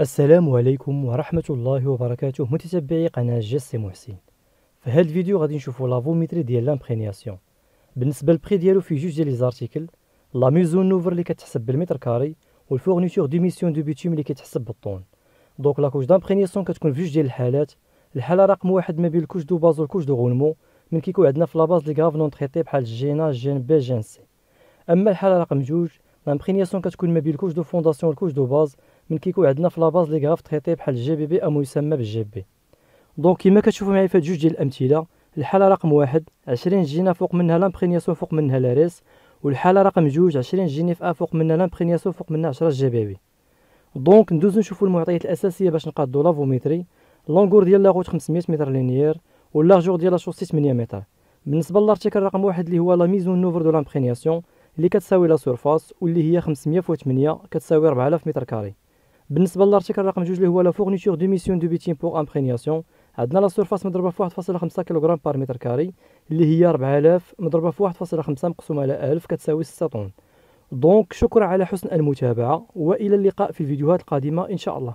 السلام عليكم ورحمة الله وبركاته متتبعي قناة جس محسن في هذا الفيديو غادي نشوفو لافوميتري ديال لامبرينياسيون بالنسبة للبخي ديالو في جوج ديال لي زارتيكل لا ميزون نوفر اللي كتحسب بالمتر كاري والفورنيتور دي ميسيون دو بيتيم اللي كتحسب بالطون دونك لا كوش دامبرينياسيون كتكون في جوج ديال الحالات الحالة رقم واحد ما بين الكوش دو باز والكوش دو غونمو من كيكون عندنا في لاباز لي كاف نون تخيطي بحال جينا جين بي جين سي اما الحالة رقم جوج لامبرينياسيون كتكون ما بين الكوش دو فونداسيون والكوش دو باز من كيكون عندنا في لاباز لي غراف تريتي بحال جي بي بي او يسمى بالجي بي دونك كيما كتشوفوا معايا في جوج ديال الامثله الحاله رقم واحد عشرين جينا فوق منها لامبرينياسيون فوق منها لاريس والحاله رقم جوج عشرين جيني في ا فوق منها لامبرينياسيون فوق منها عشرة جي بي بي دونك ندوزو نشوفو المعطيات الاساسيه باش نقادو لافوميتري لونغور ديال لاغوت 500 متر لينيير واللارجور ديال لاشوسي 8 متر بالنسبه للارتيكل رقم واحد اللي هو لا ميزون نوفر دو لامبرينياسيون اللي كتساوي لا سورفاس واللي هي 500 8 كتساوي 4000 متر كاري بالنسبه للارتيكل رقم 2 اللي هو لا فورنيتور دو ميسيون دو بيتين بوغ امبرينياسيون عندنا لا سورفاس مضروبه في 1.5 كيلوغرام بار متر كاري اللي هي 4000 مضروبه في 1.5 مقسومه على 1000 كتساوي 6 طن دونك شكرا على حسن المتابعه والى اللقاء في الفيديوهات القادمه ان شاء الله